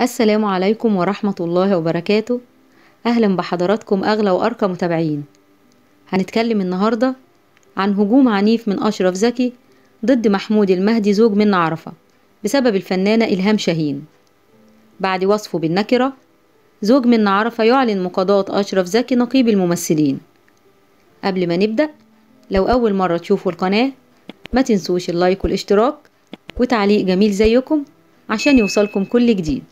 السلام عليكم ورحمة الله وبركاته أهلا بحضراتكم أغلى وأرقى متابعين هنتكلم النهاردة عن هجوم عنيف من أشرف زكي ضد محمود المهدي زوج من عرفة بسبب الفنانة إلهام شاهين بعد وصفه بالنكرة زوج من عرفة يعلن مقاضاة أشرف زكي نقيب الممثلين قبل ما نبدأ لو أول مرة تشوفوا القناة ما تنسوش اللايك والاشتراك وتعليق جميل زيكم عشان يوصلكم كل جديد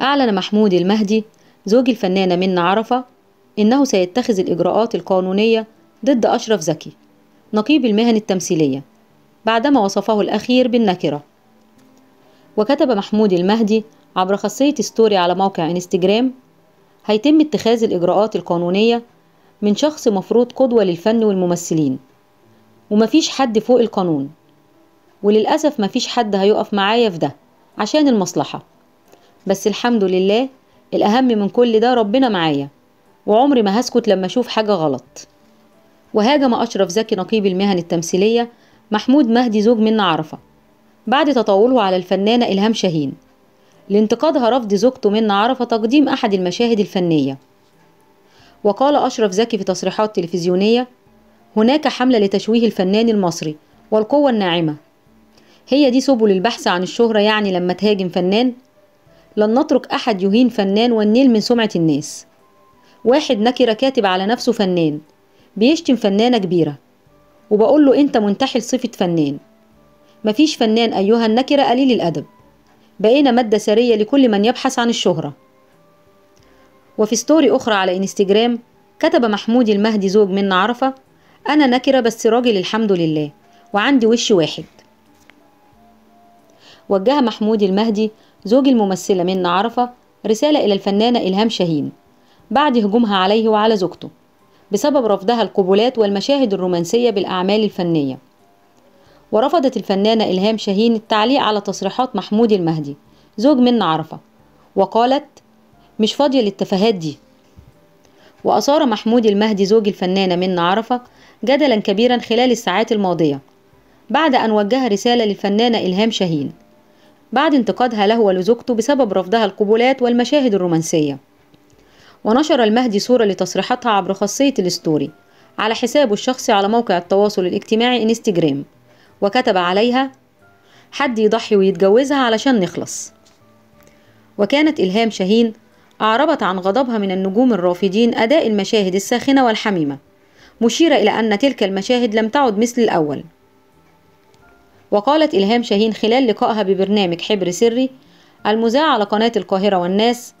أعلن محمود المهدي زوج الفنانة منى عرفة إنه سيتخذ الإجراءات القانونية ضد أشرف زكي نقيب المهن التمثيلية بعدما وصفه الأخير بالنكرة وكتب محمود المهدي عبر خاصية ستوري على موقع إنستجرام هيتم اتخاذ الإجراءات القانونية من شخص مفروض قدوة للفن والممثلين ومفيش حد فوق القانون وللأسف مفيش حد هيقف معايا في ده عشان المصلحة بس الحمد لله الأهم من كل ده ربنا معايا وعمري ما هسكت لما أشوف حاجة غلط وهاجم أشرف زكي نقيب المهن التمثيلية محمود مهدي زوج منة عرفة بعد تطاوله على الفنانة إلهام شاهين لانتقادها رفض زوجته منة عرفة تقديم أحد المشاهد الفنية وقال أشرف زكي في تصريحات تلفزيونية هناك حملة لتشويه الفنان المصري والقوة الناعمة هي دي سبل البحث عن الشهرة يعني لما تهاجم فنان لن نترك أحد يهين فنان والنيل من سمعة الناس واحد نكرة كاتب على نفسه فنان بيشتم فنانة كبيرة وبقول له أنت منتحل صفة فنان مفيش فنان أيها النكرة قليل الأدب بقينا مادة سرية لكل من يبحث عن الشهرة وفي ستوري أخرى على إنستجرام كتب محمود المهدي زوج من عرفة أنا نكرة بس راجل الحمد لله وعندي وش واحد وجه محمود المهدي زوج الممثلة منى عرفة رسالة إلى الفنانة إلهام شاهين بعد هجومها عليه وعلى زوجته بسبب رفضها القبولات والمشاهد الرومانسية بالأعمال الفنية ورفضت الفنانة إلهام شاهين التعليق على تصريحات محمود المهدي زوج منى عرفة وقالت مش فاضية للتفاهات دي وأثار محمود المهدي زوج الفنانة منى عرفة جدلا كبيرا خلال الساعات الماضية بعد أن وجه رسالة للفنانة إلهام شاهين بعد انتقادها له ولزوجته بسبب رفضها القبولات والمشاهد الرومانسية ونشر المهدي صورة لتصريحاتها عبر خاصية الستوري على حسابه الشخصي على موقع التواصل الاجتماعي انستجرام وكتب عليها حد يضحي ويتجوزها علشان نخلص وكانت إلهام شاهين أعربت عن غضبها من النجوم الرافضين أداء المشاهد الساخنة والحميمة مشيرة إلى أن تلك المشاهد لم تعد مثل الأول وقالت إلهام شاهين خلال لقائها ببرنامج حبر سري المذاع على قناة القاهرة والناس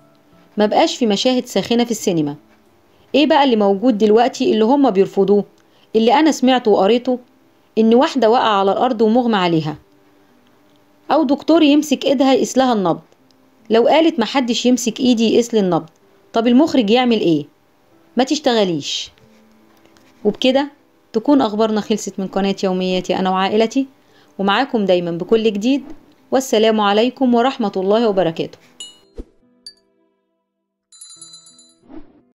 ما بقاش في مشاهد ساخنة في السينما ايه بقى اللي موجود دلوقتي اللي هم بيرفضوه اللي انا سمعته وقريته ان واحدة واقعة على الارض ومغمى عليها او دكتور يمسك ايدها يقيس لها النبض لو قالت محدش يمسك ايدي يقيس لي النبض طب المخرج يعمل ايه ما تشتغليش وبكده تكون اخبارنا خلصت من قناة يومياتي انا وعائلتي ومعاكم دايما بكل جديد والسلام عليكم ورحمة الله وبركاته